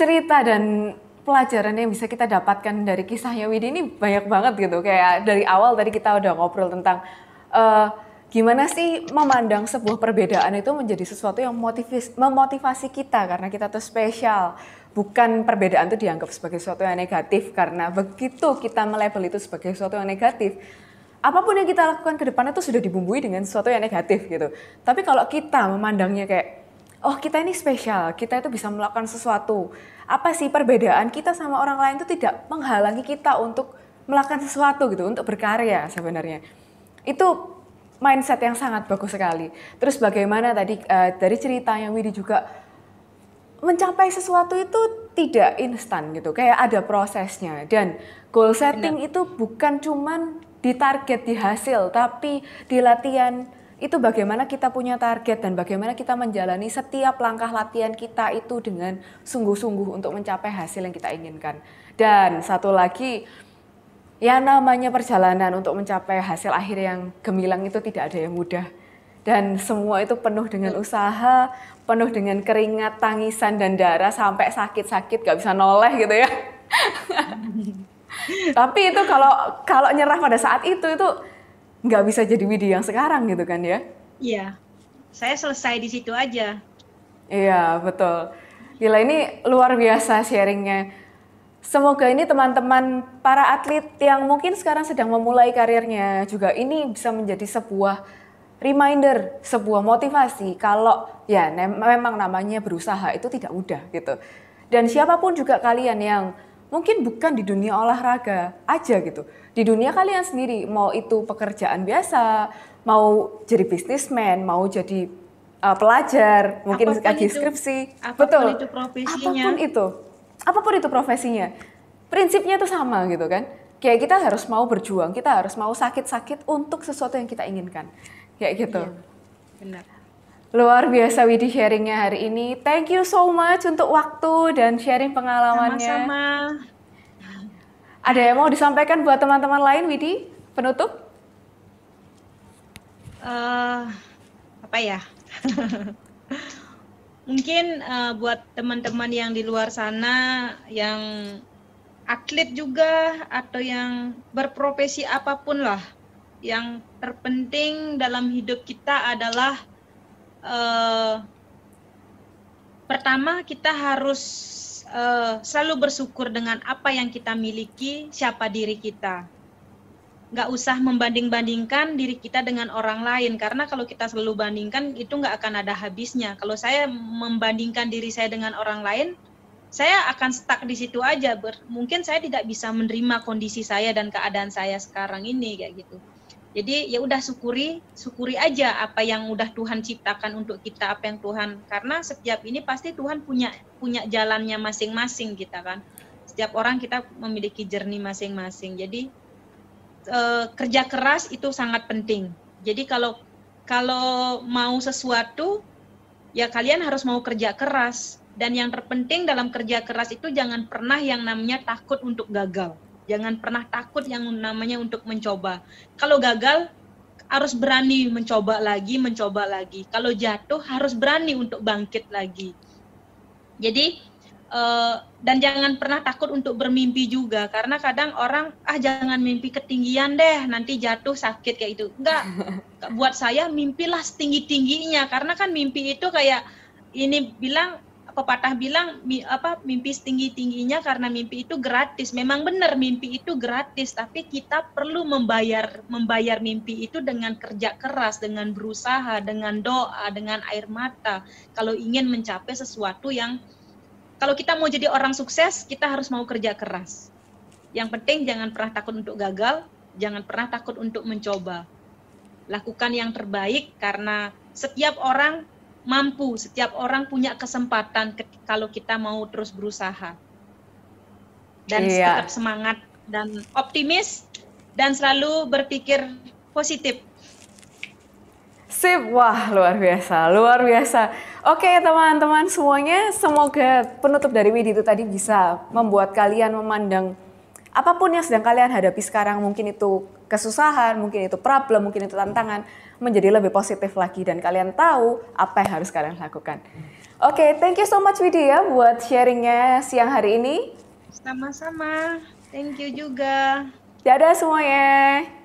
cerita dan pelajaran yang bisa kita dapatkan dari kisahnya Widi ini banyak banget gitu. Kayak dari awal tadi kita udah ngobrol tentang uh, gimana sih memandang sebuah perbedaan itu menjadi sesuatu yang motivis, memotivasi kita karena kita tuh spesial. Bukan perbedaan itu dianggap sebagai sesuatu yang negatif karena begitu kita melebel itu sebagai sesuatu yang negatif, apapun yang kita lakukan ke depannya itu sudah dibumbui dengan sesuatu yang negatif gitu. Tapi kalau kita memandangnya kayak oh kita ini spesial, kita itu bisa melakukan sesuatu. Apa sih perbedaan kita sama orang lain itu tidak menghalangi kita untuk melakukan sesuatu gitu, untuk berkarya sebenarnya. Itu mindset yang sangat bagus sekali. Terus bagaimana tadi uh, dari cerita yang Widi juga mencapai sesuatu itu tidak instan gitu, kayak ada prosesnya dan goal setting Benar. itu bukan cuman ditarget dihasil, di hasil tapi di latihan itu bagaimana kita punya target dan bagaimana kita menjalani setiap langkah latihan kita itu dengan sungguh-sungguh untuk mencapai hasil yang kita inginkan. Dan satu lagi, ya namanya perjalanan untuk mencapai hasil akhir yang gemilang itu tidak ada yang mudah. Dan semua itu penuh dengan usaha, penuh dengan keringat, tangisan, dan darah sampai sakit-sakit gak bisa noleh gitu ya. Tapi itu kalau kalau nyerah pada saat itu itu nggak bisa jadi Widi yang sekarang gitu kan ya? Iya, saya selesai di situ aja. Iya betul. Gila ini luar biasa sharingnya. Semoga ini teman-teman para atlet yang mungkin sekarang sedang memulai karirnya juga ini bisa menjadi sebuah reminder, sebuah motivasi kalau ya memang namanya berusaha itu tidak mudah gitu. Dan siapapun juga kalian yang mungkin bukan di dunia olahraga aja gitu. Di dunia kalian sendiri, mau itu pekerjaan biasa, mau jadi bisnismen, mau jadi uh, pelajar, mungkin apapun lagi skripsi, apapun betul. Itu profesinya. Apapun itu, apapun itu profesinya, prinsipnya itu sama gitu kan. Kayak kita harus mau berjuang, kita harus mau sakit-sakit untuk sesuatu yang kita inginkan, kayak gitu. Iya, benar. Luar biasa Widi sharingnya hari ini. Thank you so much untuk waktu dan sharing pengalamannya. Sama-sama. Ada yang mau disampaikan buat teman-teman lain, Widi? Penutup? Uh, apa ya? Mungkin uh, buat teman-teman yang di luar sana, yang atlet juga, atau yang berprofesi apapun lah, yang terpenting dalam hidup kita adalah Eh, pertama kita harus uh, selalu bersyukur dengan apa yang kita miliki, siapa diri kita. Nggak usah membanding-bandingkan diri kita dengan orang lain, karena kalau kita selalu bandingkan itu nggak akan ada habisnya. Kalau saya membandingkan diri saya dengan orang lain, saya akan stuck di situ aja. Ber mungkin saya tidak bisa menerima kondisi saya dan keadaan saya sekarang ini kayak gitu. Jadi ya udah syukuri, syukuri aja apa yang udah Tuhan ciptakan untuk kita, apa yang Tuhan karena setiap ini pasti Tuhan punya punya jalannya masing-masing kita kan. Setiap orang kita memiliki jernih masing-masing. Jadi eh, kerja keras itu sangat penting. Jadi kalau kalau mau sesuatu ya kalian harus mau kerja keras dan yang terpenting dalam kerja keras itu jangan pernah yang namanya takut untuk gagal. Jangan pernah takut yang namanya untuk mencoba. Kalau gagal, harus berani mencoba lagi, mencoba lagi. Kalau jatuh, harus berani untuk bangkit lagi. Jadi, uh, dan jangan pernah takut untuk bermimpi juga, karena kadang orang, ah jangan mimpi ketinggian deh, nanti jatuh sakit kayak itu. Enggak, buat saya mimpilah setinggi-tingginya, karena kan mimpi itu kayak, ini bilang pepatah bilang apa mimpi setinggi tingginya karena mimpi itu gratis. Memang benar mimpi itu gratis, tapi kita perlu membayar membayar mimpi itu dengan kerja keras, dengan berusaha, dengan doa, dengan air mata. Kalau ingin mencapai sesuatu yang kalau kita mau jadi orang sukses, kita harus mau kerja keras. Yang penting jangan pernah takut untuk gagal, jangan pernah takut untuk mencoba. Lakukan yang terbaik karena setiap orang mampu, setiap orang punya kesempatan kalau kita mau terus berusaha. Dan iya. tetap semangat dan optimis dan selalu berpikir positif. Sip, wah luar biasa, luar biasa. Oke teman-teman semuanya, semoga penutup dari Widi itu tadi bisa membuat kalian memandang apapun yang sedang kalian hadapi sekarang, mungkin itu kesusahan, mungkin itu problem, mungkin itu tantangan, menjadi lebih positif lagi dan kalian tahu apa yang harus kalian lakukan. Oke, okay, thank you so much Widya buat sharingnya siang hari ini. Sama-sama, thank you juga. Dadah semuanya.